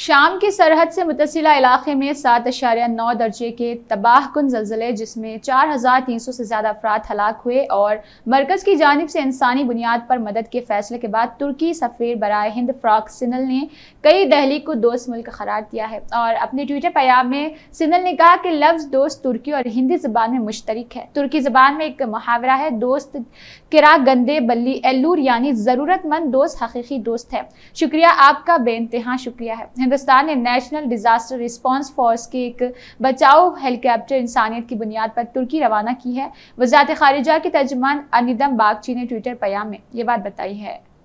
शाम की सरहद से मुतसिला इलाके में सात अशारिया नौ दर्जे के तबाह कन जल्जले जिसमें चार हज़ार तीन सौ से ज़्यादा अफराद हलाक हुए और मरकज़ की जानब से इंसानी बुनियाद पर मदद के फैसले के बाद तुर्की सफ़ीर बरए हिंद फ्राक सिनल ने कई दहली को दोस्त मुल्क करार दिया है और अपने ट्विटर पैगाम में सिनल ने कहा कि लफ्ज़ दोस्त तुर्की और हिंदी ज़बान में मुश्तरक है तुर्की ज़बान में एक मुहावरा है दोस्त किरा गंदे बल्ली एलूर यानी ज़रूरतमंद दोस्त हकीकी दोस्त है शुक्रिया आपका बेानतहा शुक्रिया है हिंदुस्तान ने नेशनल डिजास्टर रिस्पांस फोर्स के एक बचाव हेलीकॉप्टर इंसानियत की बुनियाद पर तुर्की रवाना की है वजारत खारिजा के तर्जमान अनिदम बागची ने ट्विटर पयाम में ये बात बताई है